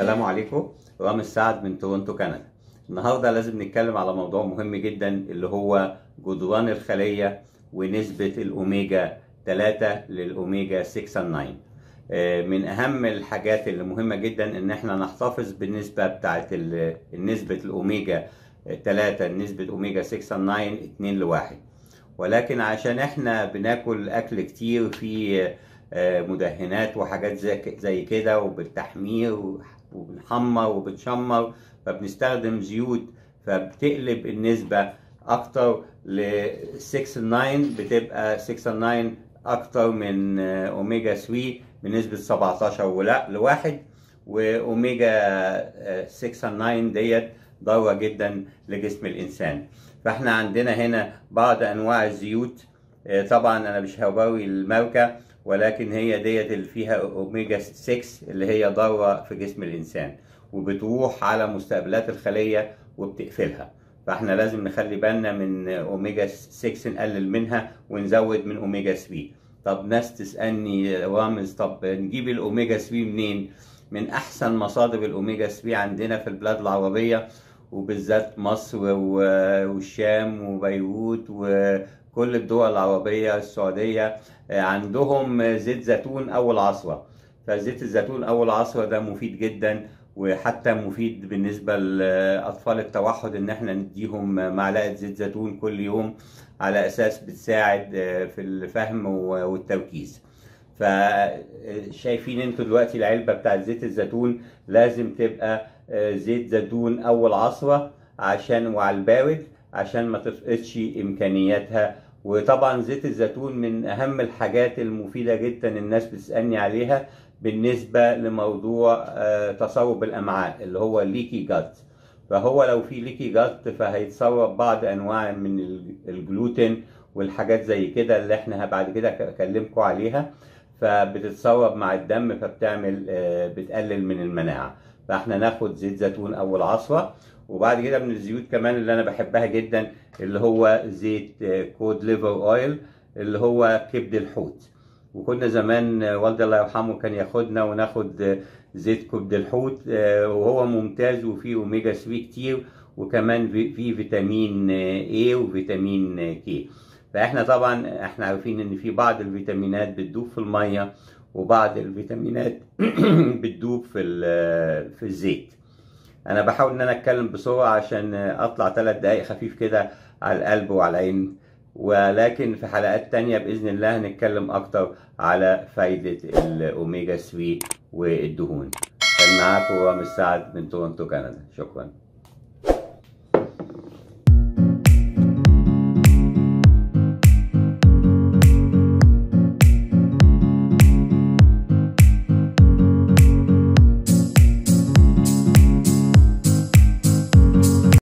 السلام عليكم رامي السعد من تورنتو كندا النهارده لازم نتكلم على موضوع مهم جدا اللي هو جدران الخليه ونسبه الاوميجا 3 للاوميجا 6 9 آه، من اهم الحاجات اللي مهمه جدا ان احنا نحتفظ بالنسبه بتاعه نسبه الاوميجا 3 نسبه اوميجا 6 9 2 لواحد ولكن عشان احنا بناكل اكل كتير فيه آه، مدهنات وحاجات زي, كده وبالتحمير وبنحمر وبنشمر فبنستخدم زيوت فبتقلب النسبة أكتر ل 6 9 بتبقى 6 9 أكتر من أوميجا آه، 3 بنسبة 17 ولا لواحد وأوميجا 6 9 ديت ضارة جدا لجسم الإنسان فإحنا عندنا هنا بعض أنواع الزيوت آه، طبعا أنا مش هبوي الماركة ولكن هي ديت اللي فيها اوميجا 6 اللي هي ضاره في جسم الانسان وبتروح على مستقبلات الخليه وبتقفلها فاحنا لازم نخلي بالنا من اوميجا 6 نقلل منها ونزود من اوميجا 3 طب ناس تسالني رامز طب نجيب الاوميجا 3 منين من احسن مصادر الاوميجا 3 عندنا في البلاد العربيه وبالذات مصر والشام وبيروت وكل الدول العربية السعودية آه، عندهم زيت زيتون أول عصرة فزيت الزيتون أول عصرة ده مفيد جدا وحتى مفيد بالنسبة لأطفال التوحد إن احنا نديهم معلقة زيت زيتون كل يوم على أساس بتساعد آه، في الفهم والتركيز فشايفين انتوا دلوقتي العلبة بتاعت زيت الزيتون لازم تبقى زيت زيتون اول عصره عشان وعلى البارد عشان ما تفقدش امكانياتها وطبعا زيت الزيتون من اهم الحاجات المفيده جدا الناس بتسالني عليها بالنسبه لموضوع آه، تسرب الامعاء اللي هو ليكي جات فهو لو في ليكي جات فهيتسرب بعض انواع من الجلوتين والحاجات زي كده اللي احنا بعد كده اكلمكم عليها فبتتسرب مع الدم فبتعمل آه، بتقلل من المناعه فاحنا ناخد زيت زيتون اول عصره وبعد كده من الزيوت كمان اللي انا بحبها جدا اللي هو زيت كود ليفر اويل اللي هو كبد الحوت وكنا زمان آه، والدي الله يرحمه كان ياخدنا وناخد آه، زيت كبد الحوت آه، وهو ممتاز وفيه اوميجا 3 كتير وكمان فيه فيتامين A وفيتامين K فاحنا طبعا احنا عارفين ان في بعض الفيتامينات بتدوب في الميه وبعض الفيتامينات بتدوب في آه، في الزيت انا بحاول ان انا اتكلم بسرعه عشان اطلع ثلاث دقائق خفيف كده على القلب وعلى العين ولكن في حلقات تانية باذن الله هنتكلم اكتر على فايده الاوميجا 3 والدهون كان معاكم رامي السعد من تورنتو كندا شكرا